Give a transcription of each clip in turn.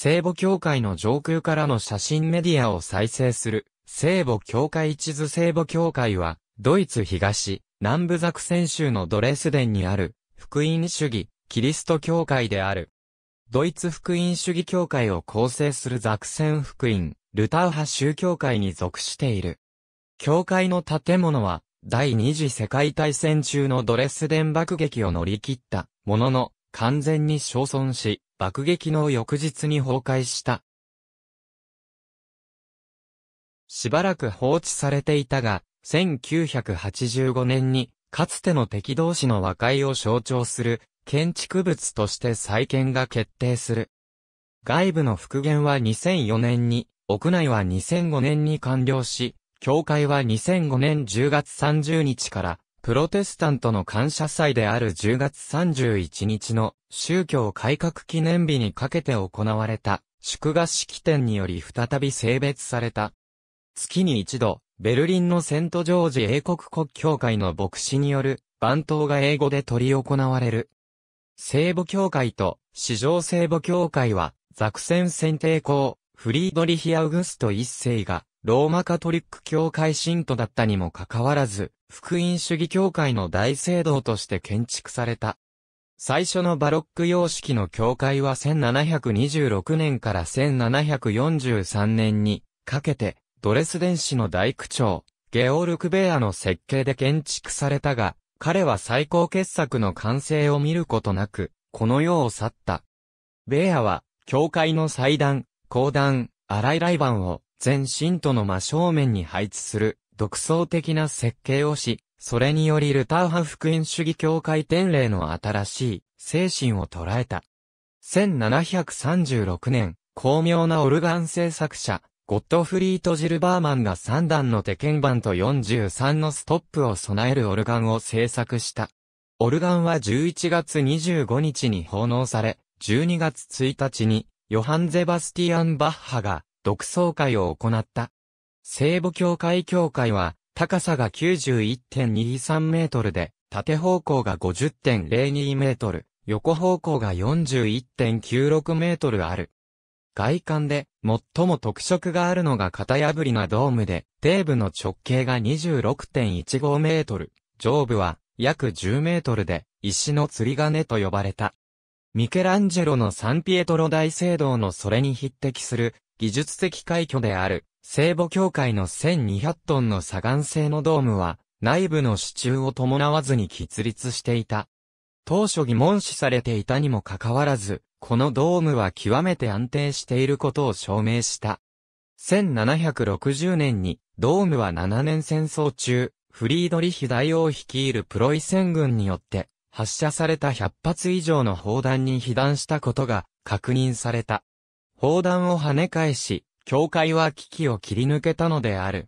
聖母教会の上空からの写真メディアを再生する、聖母教会地図聖母教会は、ドイツ東、南部ザクセン州のドレスデンにある、福音主義、キリスト教会である。ドイツ福音主義教会を構成するザクセン福音、ルター派宗教会に属している。教会の建物は、第二次世界大戦中のドレスデン爆撃を乗り切ったものの、完全に焼損し、爆撃の翌日に崩壊した。しばらく放置されていたが、1985年に、かつての敵同士の和解を象徴する、建築物として再建が決定する。外部の復元は2004年に、屋内は2005年に完了し、教会は2005年10月30日からプロテスタントの感謝祭である10月31日の宗教改革記念日にかけて行われた祝賀式典により再び性別された。月に一度、ベルリンのセントジョージ英国国教会の牧師による番頭が英語で執り行われる。聖母教会と史上聖母教会は、ザクセン選定校、フリードリヒ・アウグスト一世が、ローマカトリック教会信徒だったにもかかわらず、福音主義教会の大聖堂として建築された。最初のバロック様式の教会は1726年から1743年にかけてドレスデン市の大区長、ゲオルク・ベアの設計で建築されたが、彼は最高傑作の完成を見ることなく、この世を去った。ベアは、教会の祭壇、公壇、洗いバ板を、全信徒の真正面に配置する、独創的な設計をし、それによりルターン福音主義教会典礼の新しい精神を捉えた。1736年、巧妙なオルガン製作者、ゴットフリート・ジルバーマンが3段の手鍵盤と43のストップを備えるオルガンを製作した。オルガンは11月25日に奉納され、12月1日にヨハン・ゼバスティアン・バッハが独創会を行った。聖母教会教会は、高さが91.23メートルで、縦方向が50.02メートル、横方向が41.96メートルある。外観で最も特色があるのが型破りなドームで、底部の直径が26.15メートル、上部は約10メートルで、石の釣り金と呼ばれた。ミケランジェロのサンピエトロ大聖堂のそれに匹敵する技術的快挙である。聖母教会の1200トンの砂岩製のドームは、内部の支柱を伴わずに喫立していた。当初疑問視されていたにもかかわらず、このドームは極めて安定していることを証明した。1760年に、ドームは7年戦争中、フリードリヒ大王率いるプロイセン軍によって、発射された100発以上の砲弾に被弾したことが確認された。砲弾を跳ね返し、教会は危機を切り抜けたのである。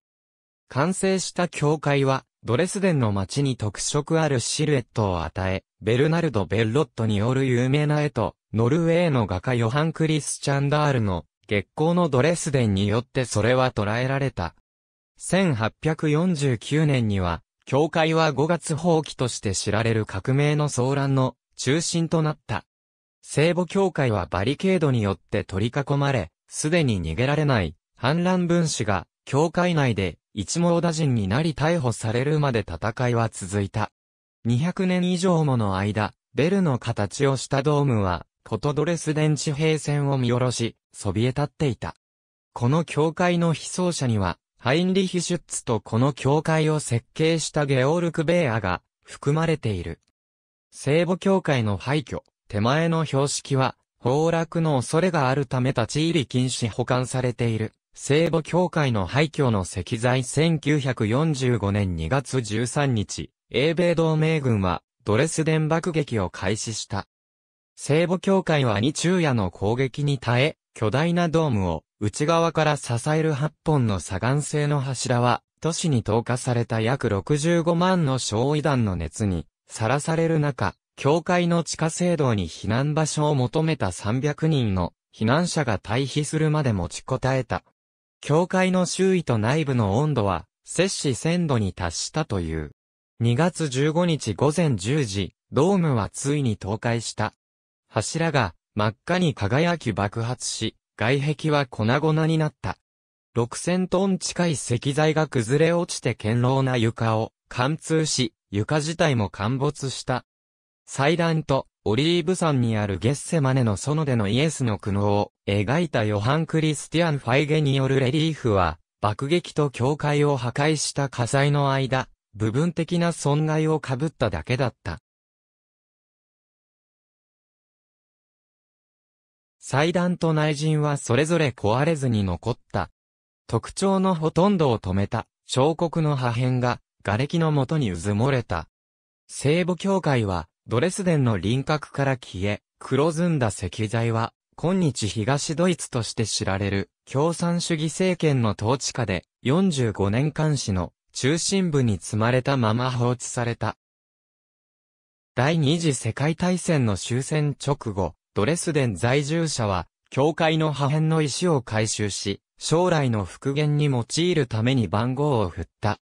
完成した教会は、ドレスデンの街に特色あるシルエットを与え、ベルナルド・ベルロットによる有名な絵と、ノルウェーの画家ヨハン・クリスチャンダールの月光のドレスデンによってそれは捉えられた。1849年には、教会は5月放棄として知られる革命の騒乱の中心となった。聖母教会はバリケードによって取り囲まれ、すでに逃げられない、反乱分子が、教会内で、一網打尽になり逮捕されるまで戦いは続いた。200年以上もの間、ベルの形をしたドームは、コトドレス電池平線を見下ろし、そびえ立っていた。この教会の被装者には、ハインリヒ・シュッツとこの教会を設計したゲオールク・ベーアが含まれている。聖母教会の廃墟、手前の標識は、崩落の恐れがあるため立ち入り禁止保管されている。聖母教会の廃墟の石材1945年2月13日、英米同盟軍はドレスデン爆撃を開始した。聖母教会は日昼夜の攻撃に耐え、巨大なドームを内側から支える8本の砂岩製の柱は、都市に投下された約65万の焼夷弾の熱にさらされる中、教会の地下制度に避難場所を求めた300人の避難者が退避するまで持ちこたえた。教会の周囲と内部の温度は、摂氏1000度に達したという。2月15日午前10時、ドームはついに倒壊した。柱が真っ赤に輝き爆発し、外壁は粉々になった。6000トン近い石材が崩れ落ちて堅牢な床を貫通し、床自体も陥没した。祭壇とオリーブ山にあるゲッセマネの園でのイエスの苦悩を描いたヨハン・クリスティアン・ファイゲによるレリーフは、爆撃と教会を破壊した火災の間、部分的な損害を被っただけだった。祭壇と内陣はそれぞれ壊れずに残った。特徴のほとんどを止めた彫刻の破片が、瓦礫のもとに渦漏もれた。聖母教会は、ドレスデンの輪郭から消え、黒ずんだ石材は、今日東ドイツとして知られる共産主義政権の統治下で45年間市の中心部に積まれたまま放置された。第二次世界大戦の終戦直後、ドレスデン在住者は、教会の破片の石を回収し、将来の復元に用いるために番号を振った。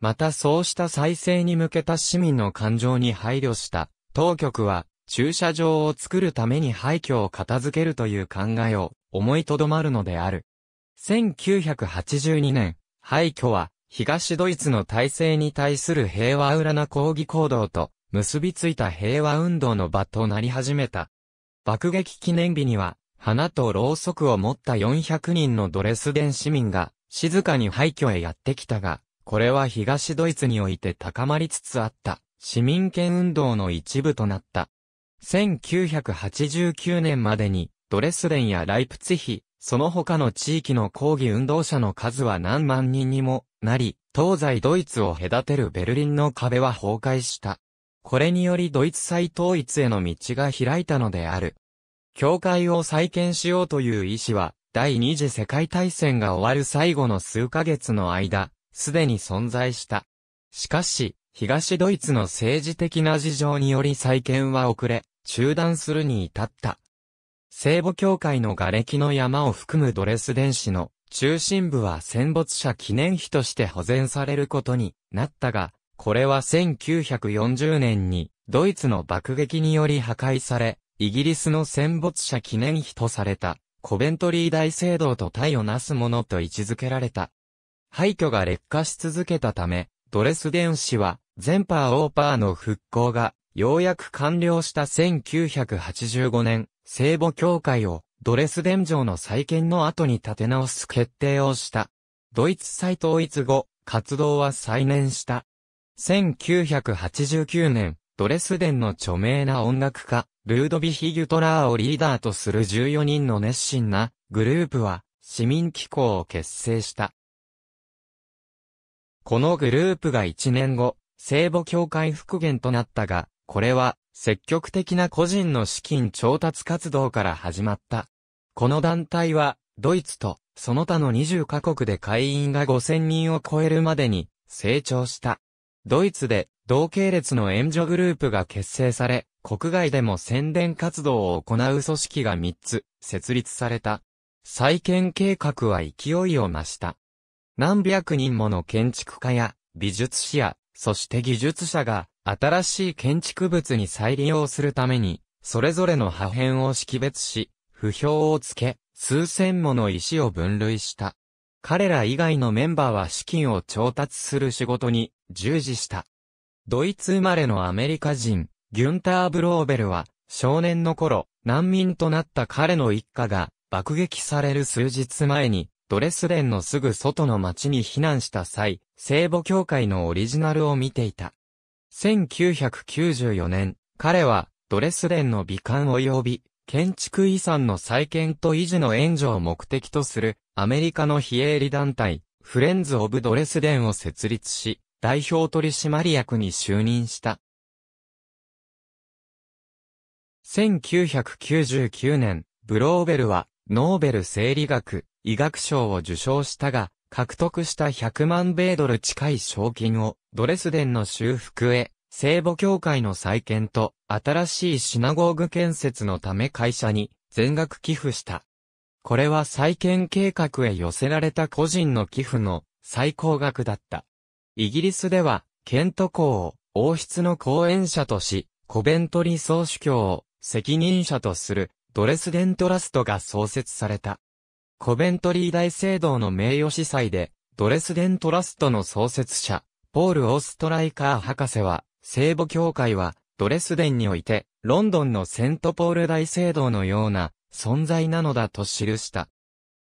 またそうした再生に向けた市民の感情に配慮した当局は、駐車場を作るために廃墟を片付けるという考えを思いとどまるのである。1982年、廃墟は東ドイツの体制に対する平和裏な抗議行動と結びついた平和運動の場となり始めた。爆撃記念日には、花とろうそくを持った400人のドレスデン市民が静かに廃墟へやってきたが、これは東ドイツにおいて高まりつつあった。市民権運動の一部となった。1989年までに、ドレスデンやライプツヒ、その他の地域の抗議運動者の数は何万人にもなり、東西ドイツを隔てるベルリンの壁は崩壊した。これによりドイツ再統一への道が開いたのである。教会を再建しようという意思は、第二次世界大戦が終わる最後の数ヶ月の間、すでに存在した。しかし、東ドイツの政治的な事情により再建は遅れ、中断するに至った。聖母教会の瓦礫の山を含むドレスデン市の中心部は戦没者記念碑として保全されることになったが、これは1940年にドイツの爆撃により破壊され、イギリスの戦没者記念碑とされたコベントリー大聖堂と体をなすものと位置づけられた。廃墟が劣化し続けたため、ドレスデン市は全パーオーパーの復興が、ようやく完了した1985年、聖母教会をドレスデン城の再建の後に立て直す決定をした。ドイツ再統一後、活動は再燃した。1989年、ドレスデンの著名な音楽家、ルードヴィヒ・ギュトラーをリーダーとする14人の熱心なグループは市民機構を結成した。このグループが1年後、聖母教会復元となったが、これは積極的な個人の資金調達活動から始まった。この団体は、ドイツとその他の20カ国で会員が5000人を超えるまでに成長した。ドイツで同系列の援助グループが結成され、国外でも宣伝活動を行う組織が3つ設立された。再建計画は勢いを増した。何百人もの建築家や美術史やそして技術者が新しい建築物に再利用するために、それぞれの破片を識別し、不評をつけ、数千もの石を分類した。彼ら以外のメンバーは資金を調達する仕事に従事した。ドイツ生まれのアメリカ人、ギュンター・ブローベルは、少年の頃、難民となった彼の一家が、爆撃される数日前に、ドレスデンのすぐ外の町に避難した際、聖母教会のオリジナルを見ていた。1994年、彼はドレスデンの美観及び建築遺産の再建と維持の援助を目的とするアメリカの非営利団体、フレンズ・オブ・ドレスデンを設立し、代表取締役に就任した。1999年、ブローベルは、ノーベル生理学、医学賞を受賞したが、獲得した100万米ドル近い賞金をドレスデンの修復へ、聖母教会の再建と新しいシナゴーグ建設のため会社に全額寄付した。これは再建計画へ寄せられた個人の寄付の最高額だった。イギリスでは、ケント公を王室の後援者とし、コベントリー総主教を責任者とするドレスデントラストが創設された。コベントリー大聖堂の名誉司祭で、ドレスデントラストの創設者、ポール・オーストライカー博士は、聖母教会は、ドレスデンにおいて、ロンドンのセントポール大聖堂のような存在なのだと記した。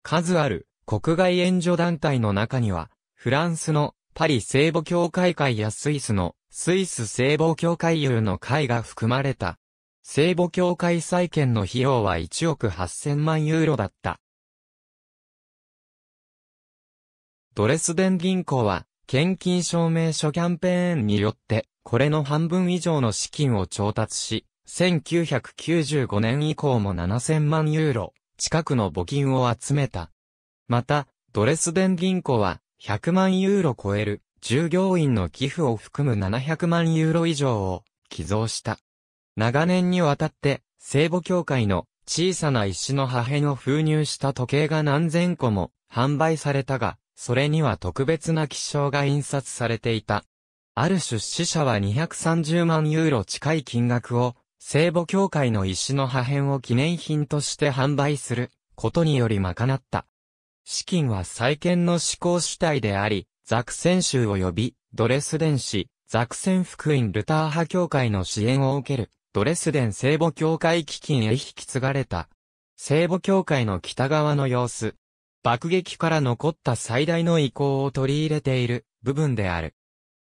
数ある国外援助団体の中には、フランスのパリ聖母教会会やスイスのスイス聖母教会友の会が含まれた。聖母教会再建の費用は1億8000万ユーロだった。ドレスデン銀行は、献金証明書キャンペーンによって、これの半分以上の資金を調達し、1995年以降も7000万ユーロ近くの募金を集めた。また、ドレスデン銀行は100万ユーロ超える従業員の寄付を含む700万ユーロ以上を寄贈した。長年にわたって聖母協会の小さな石の破片を封入した時計が何千個も販売されたが、それには特別な記章が印刷されていた。ある出資者は230万ユーロ近い金額を、聖母教会の石の破片を記念品として販売することにより賄った。資金は再建の施行主体であり、ザクセン州及びドレスデン市、ザクセン福音ルター派教会の支援を受ける、ドレスデン聖母教会基金へ引き継がれた。聖母教会の北側の様子、爆撃から残った最大の遺構を取り入れている部分である。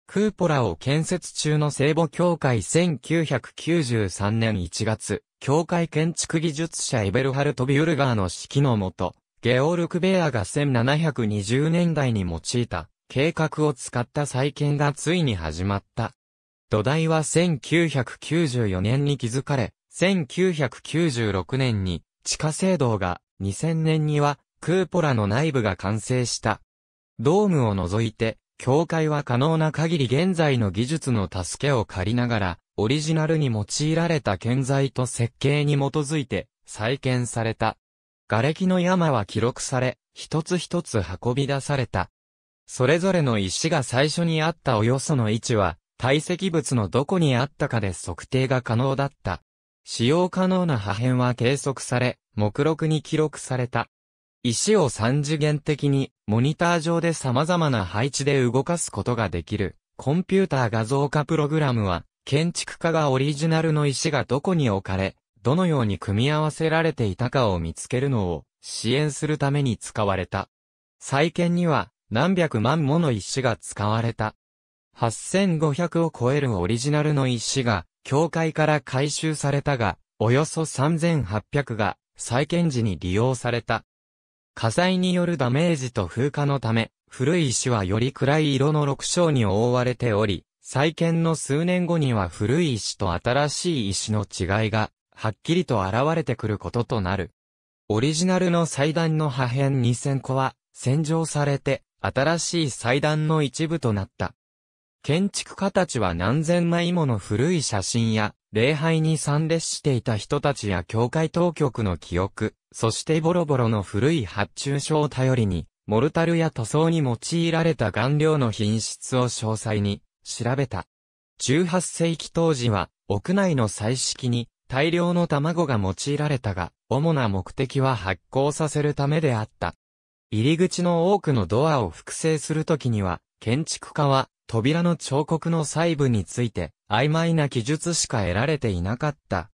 クーポラを建設中の聖母教会1993年1月、教会建築技術者エベルハルト・ビュルガーの指揮のもと、ゲオルク・ベアが1720年代に用いた計画を使った再建がついに始まった。土台は1994年に築かれ、1996年に地下制度が2000年にはクーポラの内部が完成した。ドームを除いて、教会は可能な限り現在の技術の助けを借りながら、オリジナルに用いられた建材と設計に基づいて再建された。瓦礫の山は記録され、一つ一つ運び出された。それぞれの石が最初にあったおよその位置は、堆積物のどこにあったかで測定が可能だった。使用可能な破片は計測され、目録に記録された。石を三次元的に、モニター上で様々な配置で動かすことができる、コンピューター画像化プログラムは、建築家がオリジナルの石がどこに置かれ、どのように組み合わせられていたかを見つけるのを支援するために使われた。再建には何百万もの石が使われた。8500を超えるオリジナルの石が教会から回収されたが、およそ3800が再建時に利用された。火災によるダメージと風化のため、古い石はより暗い色の六章に覆われており、再建の数年後には古い石と新しい石の違いが、はっきりと現れてくることとなる。オリジナルの祭壇の破片2000個は、洗浄されて、新しい祭壇の一部となった。建築家たちは何千枚もの古い写真や礼拝に参列していた人たちや教会当局の記憶、そしてボロボロの古い発注書を頼りに、モルタルや塗装に用いられた顔料の品質を詳細に調べた。18世紀当時は、屋内の彩色に大量の卵が用いられたが、主な目的は発酵させるためであった。入り口の多くのドアを複製するときには、建築家は扉の彫刻の細部について曖昧な記述しか得られていなかった。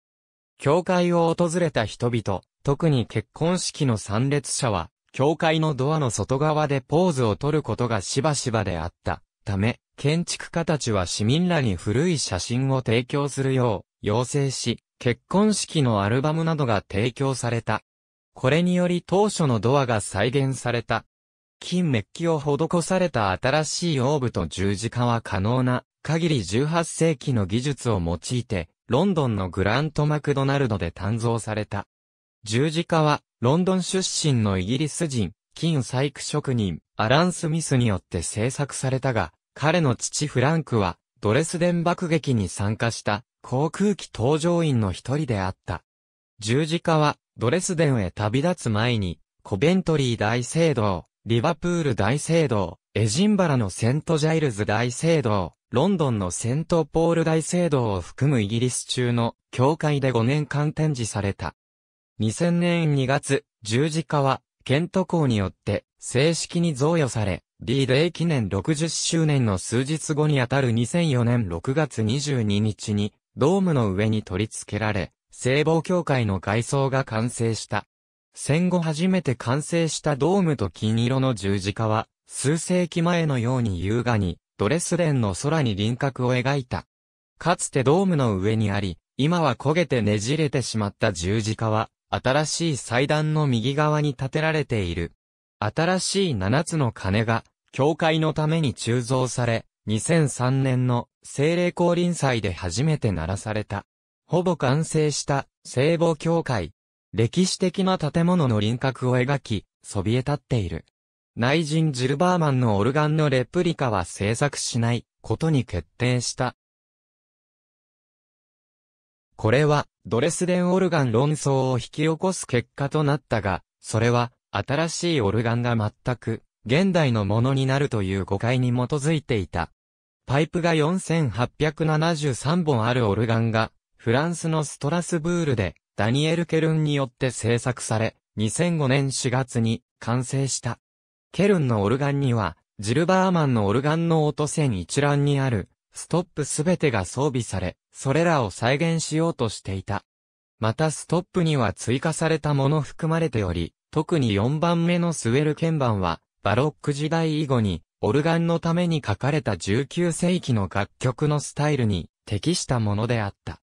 教会を訪れた人々、特に結婚式の参列者は、教会のドアの外側でポーズを取ることがしばしばであったため、建築家たちは市民らに古い写真を提供するよう要請し、結婚式のアルバムなどが提供された。これにより当初のドアが再現された。金メッキを施された新しいオーブと十字架は可能な限り18世紀の技術を用いて、ロンドンのグラント・マクドナルドで誕造された。十字架は、ロンドン出身のイギリス人、金細工職人、アラン・スミスによって制作されたが、彼の父フランクは、ドレスデン爆撃に参加した、航空機搭乗員の一人であった。十字架は、ドレスデンへ旅立つ前に、コベントリー大聖堂、リバプール大聖堂、エジンバラのセントジャイルズ大聖堂、ロンドンのセントポール大聖堂を含むイギリス中の教会で5年間展示された。2000年2月、十字架は、ケント校によって正式に贈与され、D デー記念60周年の数日後にあたる2004年6月22日に、ドームの上に取り付けられ、聖望教会の外装が完成した。戦後初めて完成したドームと金色の十字架は、数世紀前のように優雅に、ドレスデンの空に輪郭を描いた。かつてドームの上にあり、今は焦げてねじれてしまった十字架は、新しい祭壇の右側に建てられている。新しい七つの鐘が、教会のために鋳造され、2003年の聖霊降臨祭で初めて鳴らされた。ほぼ完成した聖母教会。歴史的な建物の輪郭を描き、そびえ立っている。内人ジルバーマンのオルガンのレプリカは制作しないことに決定した。これはドレスデンオルガン論争を引き起こす結果となったが、それは新しいオルガンが全く現代のものになるという誤解に基づいていた。パイプが4873本あるオルガンがフランスのストラスブールでダニエル・ケルンによって制作され、2005年4月に完成した。ケルンのオルガンには、ジルバーマンのオルガンの音線一覧にある、ストップすべてが装備され、それらを再現しようとしていた。またストップには追加されたもの含まれており、特に4番目のスウェル鍵盤は、バロック時代以後に、オルガンのために書かれた19世紀の楽曲のスタイルに適したものであった。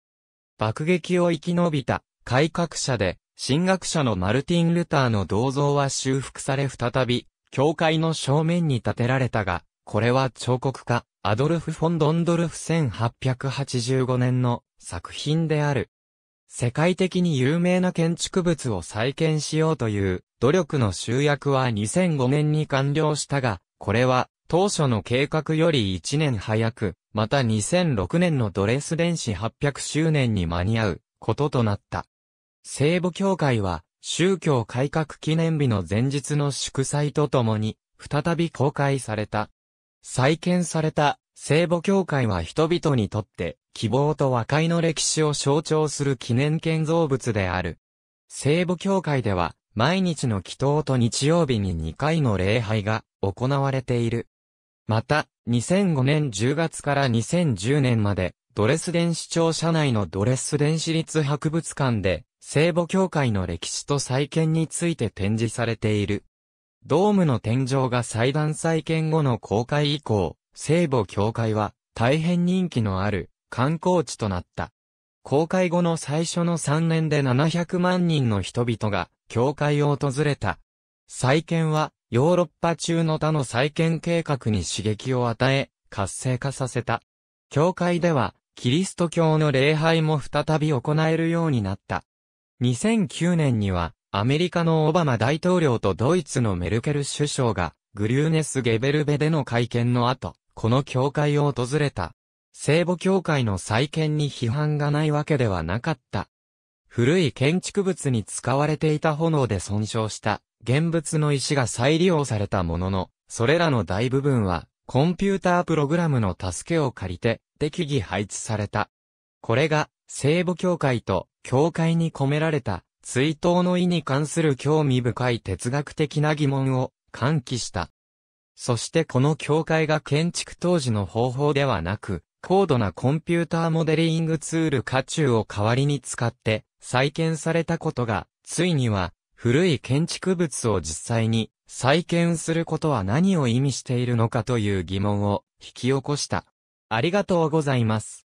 爆撃を生き延びた改革者で、神学者のマルティン・ルターの銅像は修復され再び、教会の正面に建てられたが、これは彫刻家、アドルフ・フォン・ドンドルフ1885年の作品である。世界的に有名な建築物を再建しようという努力の集約は2005年に完了したが、これは当初の計画より1年早く、また2006年のドレス電子800周年に間に合うこととなった。聖母教会は宗教改革記念日の前日の祝祭とともに、再び公開された。再建された聖母教会は人々にとって希望と和解の歴史を象徴する記念建造物である。聖母教会では毎日の祈祷と日曜日に2回の礼拝が行われている。また、2005年10月から2010年までドレスデン市庁舎内のドレスデン市立博物館で、聖母教会の歴史と再建について展示されている。ドームの天井が祭壇再建後の公開以降、聖母教会は大変人気のある観光地となった。公開後の最初の3年で700万人の人々が教会を訪れた。再建はヨーロッパ中の他の再建計画に刺激を与え、活性化させた。教会ではキリスト教の礼拝も再び行えるようになった。2009年には、アメリカのオバマ大統領とドイツのメルケル首相が、グリューネス・ゲベルベでの会見の後、この教会を訪れた。聖母教会の再建に批判がないわけではなかった。古い建築物に使われていた炎で損傷した現物の石が再利用されたものの、それらの大部分はコンピュータープログラムの助けを借りて適宜配置された。これが、聖母教会と教会に込められた追悼の意に関する興味深い哲学的な疑問を喚起した。そしてこの教会が建築当時の方法ではなく、高度なコンピューターモデリングツール渦中を代わりに使って再建されたことが、ついには古い建築物を実際に再建することは何を意味しているのかという疑問を引き起こした。ありがとうございます。